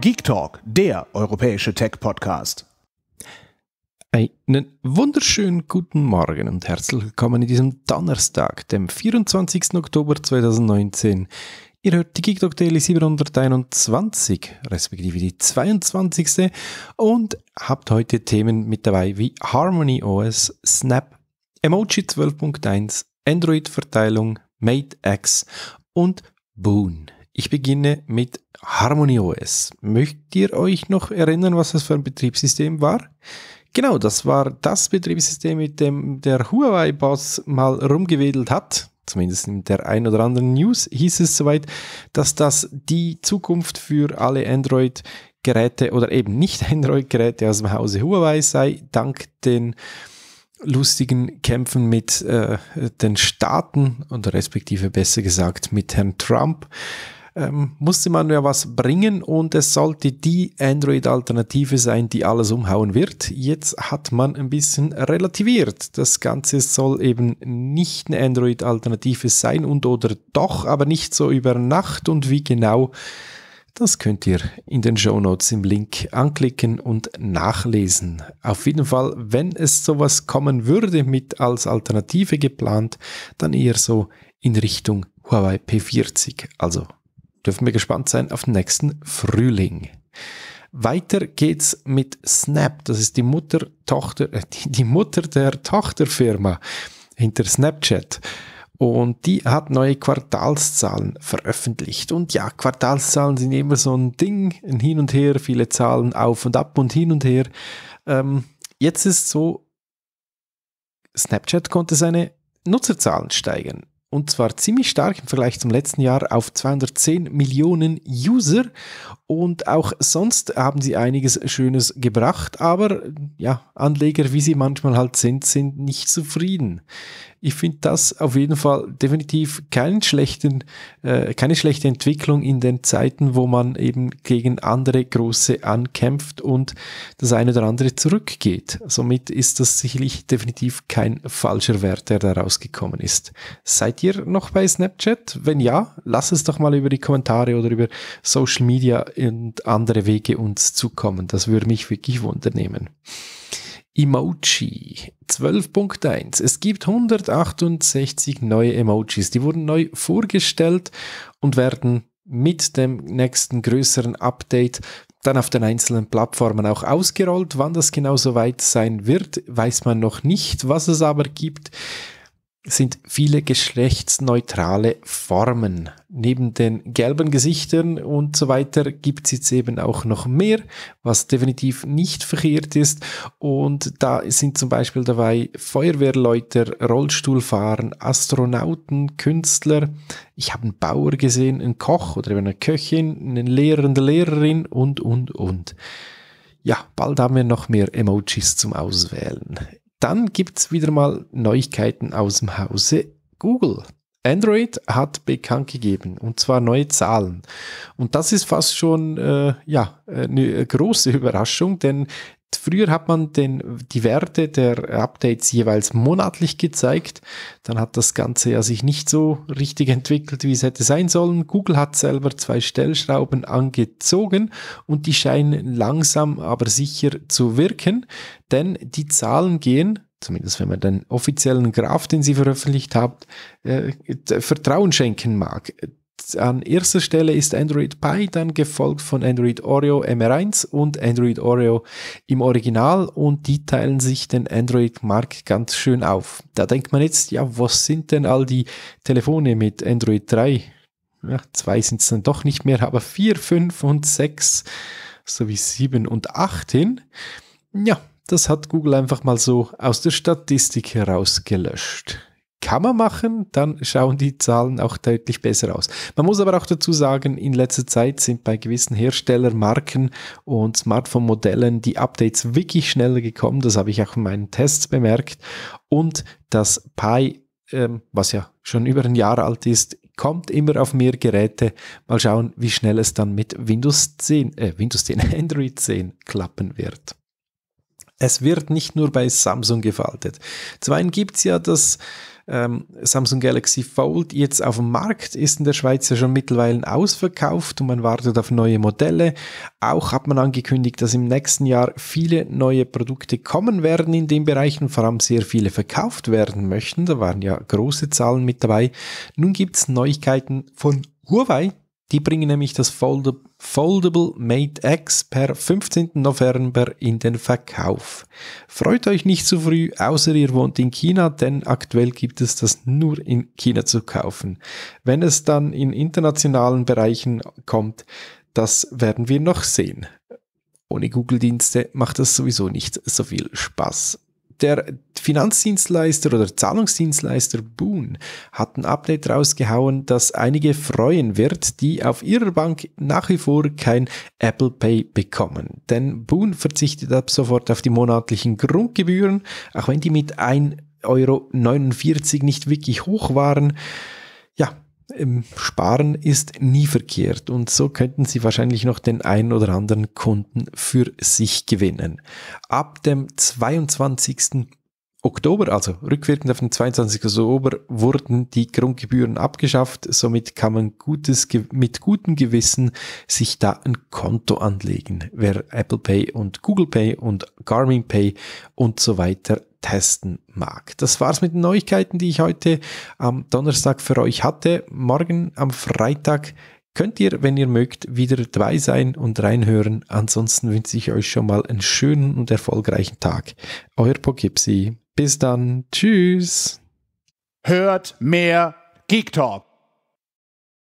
Geek Talk, der europäische Tech-Podcast. Einen wunderschönen guten Morgen und herzlich willkommen in diesem Donnerstag, dem 24. Oktober 2019. Ihr hört die Geek Talk Daily 721, respektive die 22. und habt heute Themen mit dabei wie Harmony OS, Snap, Emoji 12.1, Android-Verteilung, Mate X und Boon. Ich beginne mit Harmony OS. Möcht ihr euch noch erinnern, was das für ein Betriebssystem war? Genau, das war das Betriebssystem, mit dem der Huawei-Boss mal rumgewedelt hat. Zumindest in der ein oder anderen News hieß es soweit, dass das die Zukunft für alle Android Geräte oder eben nicht Android-Geräte aus dem Hause Huawei sei, dank den lustigen Kämpfen mit äh, den Staaten und respektive besser gesagt mit Herrn Trump ähm, musste man ja was bringen und es sollte die Android-Alternative sein, die alles umhauen wird. Jetzt hat man ein bisschen relativiert. Das Ganze soll eben nicht eine Android-Alternative sein und oder doch, aber nicht so über Nacht und wie genau. Das könnt ihr in den Show Notes im Link anklicken und nachlesen. Auf jeden Fall, wenn es sowas kommen würde mit als Alternative geplant, dann eher so in Richtung Huawei P40, also dürfen wir gespannt sein auf den nächsten Frühling. Weiter geht's mit Snap. Das ist die Mutter, Tochter, äh, die Mutter der Tochterfirma hinter Snapchat. Und die hat neue Quartalszahlen veröffentlicht. Und ja, Quartalszahlen sind immer so ein Ding, ein Hin und Her, viele Zahlen auf und ab und hin und her. Ähm, jetzt ist so, Snapchat konnte seine Nutzerzahlen steigern und zwar ziemlich stark im Vergleich zum letzten Jahr auf 210 Millionen User und auch sonst haben sie einiges Schönes gebracht, aber ja, Anleger, wie sie manchmal halt sind, sind nicht zufrieden. Ich finde das auf jeden Fall definitiv keinen schlechten, äh, keine schlechte Entwicklung in den Zeiten, wo man eben gegen andere große ankämpft und das eine oder andere zurückgeht. Somit ist das sicherlich definitiv kein falscher Wert, der da rausgekommen ist. Seid ihr noch bei Snapchat? Wenn ja, lasst es doch mal über die Kommentare oder über Social Media und andere Wege uns zukommen. Das würde mich wirklich wundernehmen. Emoji 12.1. Es gibt 168 neue Emojis. Die wurden neu vorgestellt und werden mit dem nächsten größeren Update dann auf den einzelnen Plattformen auch ausgerollt. Wann das genau soweit sein wird, weiß man noch nicht. Was es aber gibt, sind viele geschlechtsneutrale Formen. Neben den gelben Gesichtern und so weiter gibt es jetzt eben auch noch mehr, was definitiv nicht verkehrt ist. Und da sind zum Beispiel dabei Feuerwehrleute, Rollstuhlfahrer, Astronauten, Künstler. Ich habe einen Bauer gesehen, einen Koch oder eben eine Köchin, einen Lehrer, eine Lehrerin und, und, und. Ja, bald haben wir noch mehr Emojis zum Auswählen. Dann gibt es wieder mal Neuigkeiten aus dem Hause Google. Android hat bekannt gegeben und zwar neue Zahlen. Und das ist fast schon äh, ja, eine große Überraschung, denn Früher hat man den, die Werte der Updates jeweils monatlich gezeigt. Dann hat das Ganze ja sich nicht so richtig entwickelt, wie es hätte sein sollen. Google hat selber zwei Stellschrauben angezogen und die scheinen langsam aber sicher zu wirken, denn die Zahlen gehen zumindest wenn man den offiziellen Graph, den sie veröffentlicht habt, äh, Vertrauen schenken mag an erster Stelle ist Android Pie, dann gefolgt von Android Oreo MR1 und Android Oreo im Original und die teilen sich den Android-Markt ganz schön auf. Da denkt man jetzt, ja, was sind denn all die Telefone mit Android 3? Ja, zwei sind es dann doch nicht mehr, aber vier, fünf und sechs sowie sieben und acht hin. Ja, das hat Google einfach mal so aus der Statistik herausgelöscht kann man machen, dann schauen die Zahlen auch deutlich besser aus. Man muss aber auch dazu sagen, in letzter Zeit sind bei gewissen Herstellern, Marken und Smartphone-Modellen die Updates wirklich schneller gekommen. Das habe ich auch in meinen Tests bemerkt. Und das Pi, ähm, was ja schon über ein Jahr alt ist, kommt immer auf mehr Geräte. Mal schauen, wie schnell es dann mit Windows 10, äh, Windows 10, Android 10 klappen wird. Es wird nicht nur bei Samsung gefaltet. Zum einen gibt es ja das ähm, Samsung Galaxy Fold jetzt auf dem Markt, ist in der Schweiz ja schon mittlerweile ausverkauft und man wartet auf neue Modelle. Auch hat man angekündigt, dass im nächsten Jahr viele neue Produkte kommen werden in den Bereichen, vor allem sehr viele verkauft werden möchten. Da waren ja große Zahlen mit dabei. Nun gibt es Neuigkeiten von Huawei, die bringen nämlich das Fold Foldable Mate X per 15. November in den Verkauf. Freut euch nicht zu früh, außer ihr wohnt in China, denn aktuell gibt es das nur in China zu kaufen. Wenn es dann in internationalen Bereichen kommt, das werden wir noch sehen. Ohne Google-Dienste macht das sowieso nicht so viel Spaß. Der Finanzdienstleister oder Zahlungsdienstleister Boon hat ein Update rausgehauen, das einige freuen wird, die auf ihrer Bank nach wie vor kein Apple Pay bekommen. Denn Boon verzichtet ab sofort auf die monatlichen Grundgebühren, auch wenn die mit 1,49 Euro nicht wirklich hoch waren. Ja, Sparen ist nie verkehrt und so könnten Sie wahrscheinlich noch den einen oder anderen Kunden für sich gewinnen. Ab dem 22. Oktober, also rückwirkend auf den 22. Oktober, wurden die Grundgebühren abgeschafft. Somit kann man gutes, mit gutem Gewissen sich da ein Konto anlegen, wer Apple Pay und Google Pay und Garmin Pay und so weiter testen mag. Das war's mit den Neuigkeiten, die ich heute am Donnerstag für euch hatte. Morgen am Freitag könnt ihr, wenn ihr mögt, wieder dabei sein und reinhören. Ansonsten wünsche ich euch schon mal einen schönen und erfolgreichen Tag. Euer Pogipsi. Bis dann. Tschüss. Hört mehr Geek Talk.